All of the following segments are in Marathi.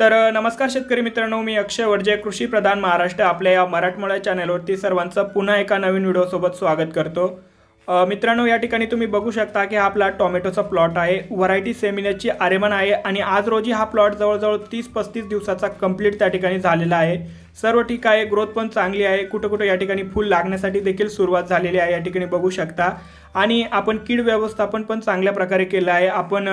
तर नमस्कार शेतकरी मित्रांनो मी अक्षय वर्जे कृषी प्रधान महाराष्ट्र आपल्या या मराठमोळ्या चॅनलवरती सर्वांचं पुन्हा एका नवीन व्हिडिओसोबत स्वागत करतो मित्रांनो या ठिकाणी तुम्ही बघू शकता की हा आपला टोमॅटोचा प्लॉट आहे व्हरायटी सेमिनरची आरेमन आहे आणि आज रोजी हा प्लॉट जवळजवळ तीस पस्तीस दिवसाचा कंप्लीट त्या ठिकाणी झालेला आहे सर्व ठीक आहे ग्रोथ पण चांगली आहे कुठं कुठं या ठिकाणी फुल लागण्यासाठी देखील सुरुवात झालेली आहे या ठिकाणी बघू शकता आणि आपण कीड व्यवस्थापन पण चांगल्या प्रकारे केलं आहे आपण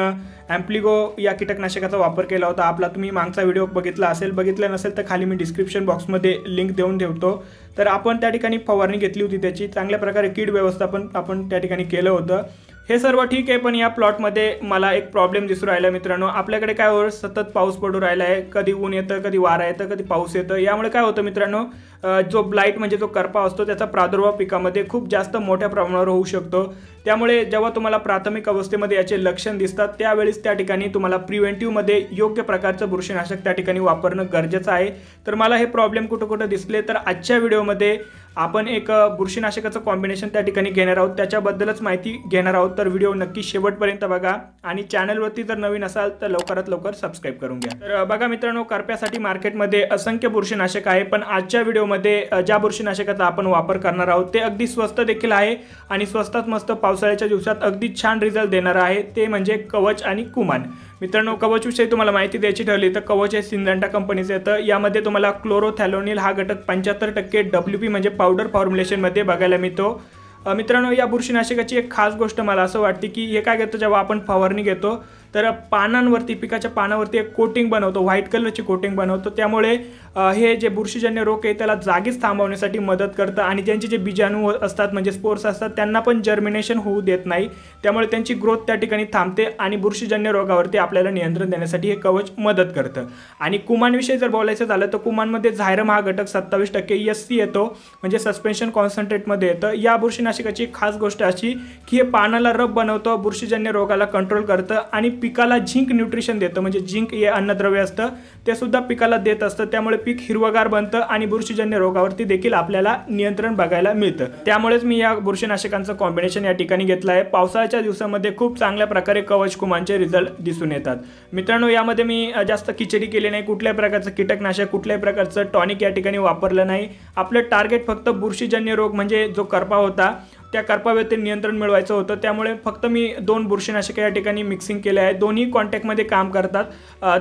ॲम्प्लिगो या कीटकनाशकाचा वापर केला होता आपला तुम्ही मागचा व्हिडिओ बघितला असेल बघितला नसेल तर खाली मी डिस्क्रिप्शन बॉक्समध्ये लिंक देऊन ठेवतो तर आपण त्या ठिकाणी फवारणी घेतली होती त्याची चांगल्या प्रकारे कीड व्यवस्थापन आपण त्या ठिकाणी केलं होतं हे सर्व ठीक आहे पण या प्लॉटमध्ये मला एक प्रॉब्लेम दिसू राहिला मित्रांनो आपल्याकडे काय होतं सतत पाऊस पडू राहिला आहे कधी ऊन येतं कधी वारा येतं कधी पाऊस येतं यामुळे काय होतं मित्रांनो जो ब्लाईट म्हणजे जो करपा असतो त्याचा प्रादुर्भाव पिकामध्ये खूप जास्त मोठ्या प्रमाणावर होऊ शकतो त्यामुळे जेव्हा तुम्हाला प्राथमिक अवस्थेमध्ये याचे लक्षण दिसतात त्यावेळेस त्या ठिकाणी तुम्हाला प्रिव्हेंटिव्हमध्ये योग्य प्रकारचं बुरशीनाशक त्या ठिकाणी वापरणं गरजेचं आहे तर मला हे प्रॉब्लेम कुठं कुठं दिसले तर आजच्या व्हिडिओमध्ये आपण एक बुरशीनाशकाचं कॉम्बिनेशन त्या ठिकाणी घेणार आहोत त्याच्याबद्दलच माहिती घेणार आहोत तर व्हिडिओ नक्की शेवटपर्यंत बघा आणि चॅनलवरती जर नवीन असाल तर लवकरात लवकर सबस्क्राईब करून घ्या तर बघा मित्रांनो करप्यासाठी मार्केटमध्ये असंख्य बुरशीनाशक आहे पण आजच्या व्हिडिओमध्ये ज्या बुरशीनाशकाचा आपण वापर करणार आहोत ते अगदी स्वस्त देखील आहे आणि स्वस्तात मस्त पावसाळ्याच्या दिवसात अगदी छान रिझल्ट देणार आहे ते म्हणजे कवच आणि कुमान मित्रांनो कवचविषयी तुम्हाला माहिती द्यायची ठरली तर कवच हे सिंझंटा कंपनीचे येतं यामध्ये तुम्हाला क्लोरोथॅलोनिल हा घटक पंच्याहत्तर टक्के डब्ल्यू पी म्हणजे पावडर फॉर्म्युलेशनमध्ये बघायला मिळतो मित्रांनो या बुरशीनाशकाची एक खास गोष्ट मला असं वाटते की हे काय घेतो जेव्हा आपण फवारणी घेतो तर पानांवरती पिकाच्या पानावरती एक कोटिंग बनवतो व्हाईट कलरची कोटिंग बनवतो त्यामुळे हे जे बुरशीजन्य रोग आहे त्याला जागीच थांबवण्यासाठी मदत करतं आणि त्यांचे जे बीजाणू असतात म्हणजे स्पोर्स असतात त्यांना पण जर्मिनेशन होऊ देत नाही त्यामुळे त्यांची ग्रोथ त्या ठिकाणी थांबते आणि बुरशीजन्य रोगावरती आपल्याला नियंत्रण देण्यासाठी हे कवच मदत करतं आणि कुमानविषयी जर बोलायचं झालं तर कुमानमध्ये झायरम हा घटक सत्तावीस टक्के एस सी येतो म्हणजे सस्पेन्शन कॉन्सन्ट्रेटमध्ये येतं या बुरशीनाशक कीटकनाशकाची खास गोष्ट अशी की हे पानाला रब बनवतं बुरशीजन्य रोगाला कंट्रोल करतं आणि पिकाला झिंक न्यूट्रिशन देतं म्हणजे झिंक हे अन्नद्रव्य असतं ते सुद्धा पिकाला देत असतं त्यामुळे पीक हिरवगार बनतं आणि बुरशीजन्य रोगावरती देखील आपल्याला नियंत्रण बघायला मिळतं त्यामुळेच मी या बुरशीनाशकांचं कॉम्बिनेशन या ठिकाणी घेतलं आहे पावसाळ्याच्या दिवसामध्ये खूप चांगल्या प्रकारे कवच कुमांचे रिझल्ट दिसून येतात मित्रांनो यामध्ये मी जास्त खिचडी केली नाही कुठल्याही प्रकारचं कीटकनाशक कुठल्याही प्रकारचं टॉनिक या ठिकाणी वापरलं नाही आपलं टार्गेट फक्त बुरशीजन्य रोग म्हणजे जो करपा होता त्या करपाव्यते नियंत्रण मिळवायचं होतं त्यामुळे फक्त मी दोन बुरशीनाशके या ठिकाणी मिक्सिंग केले आहे दोन्ही कॉन्टॅक्टमध्ये काम करतात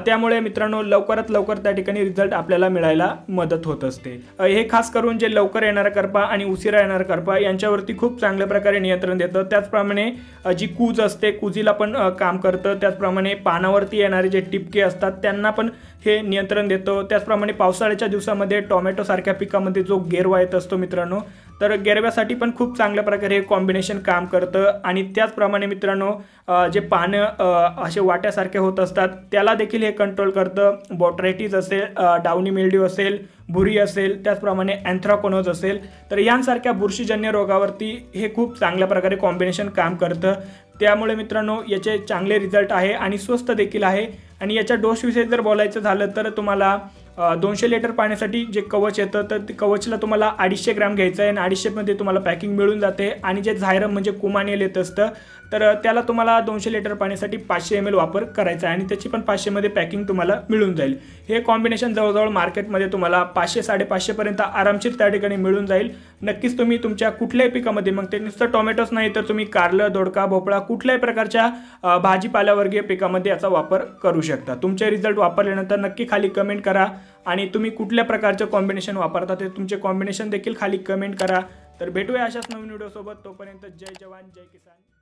त्यामुळे मित्रांनो लवकरात लवकर त्या ठिकाणी रिझल्ट आपल्याला मिळायला मदत होत असते हे खास करून जे लवकर येणारा करपा आणि उशिरा येणारा करपा यांच्यावरती खूप चांगल्या प्रकारे नियंत्रण देतं त्याचप्रमाणे जी कूज असते कुजीला पण काम करतं त्याचप्रमाणे पानावरती येणारे जे टिपके असतात त्यांना पण हे नियंत्रण देतं त्याचप्रमाणे पावसाळ्याच्या दिवसामध्ये टोमॅटोसारख्या पिकामध्ये जो गेरवा येत असतो मित्रांनो तर गेरव्यासाठी पण खूप चांगल्या प्रकारे हे कॉम्बिनेशन काम करतं आणि त्याचप्रमाणे मित्रांनो जे पानं असे वाट्यासारखे होत असतात त्याला देखील हे कंट्रोल करतं बॉटरायटीज असेल डाउनी मिल्ड्यू असेल भुरी असेल त्याचप्रमाणे अँथ्राकोनोज असेल तर यांसारख्या बुरशीजन्य रोगावरती हे खूप चांगल्या प्रकारे कॉम्बिनेशन काम करतं त्यामुळे मित्रांनो याचे चांगले रिझल्ट आहे आणि स्वस्त देखील आहे आणि याच्या डोसविषयी जर बोलायचं झालं तर तुम्हाला दोनशे लिटर पाण्यासाठी जे कवच येतं तर ते कवचला तुम्हाला अडीचशे ग्रॅम घ्यायचं आहे आणि अडीचशेमध्ये तुम्हाला पॅकिंग मिळून जाते आणि जे झायरम म्हणजे कुमानेल येत असतं तर त्याला तुम्हाला दोनशे लिटर पाण्यासाठी पाचशे एम एल वापर करायचा आहे आणि त्याची पण पाचशेमध्ये पॅकिंग तुम्हाला मिळून जाईल हे कॉम्बिनेशन जवळजवळ मार्केटमध्ये तुम्हाला पाचशे साडेपाचशेपर्यंत आरामशीर त्या ठिकाणी मिळून जाईल नक्कीच तुम्ही तुमच्या कुठल्याही पिकामध्ये मग ते नुसतं टोमॅटोच नाही तर तुम्ही कारलं दोडका भोपळा कुठल्याही प्रकारच्या भाजीपाल्यावर्गीय पिकामध्ये याचा वापर करू शकता तुमचे रिझल्ट वापरल्यानंतर नक्की खाली कमेंट करा आणि तुम्ही कुठल्या प्रकारचं कॉम्बिनेशन वापरता ते तुमचे कॉम्बिनेशन देखील खाली कमेंट करा तर भेटूया अशाच नवीन व्हिडिओसोबत तोपर्यंत जय जवान जय किसान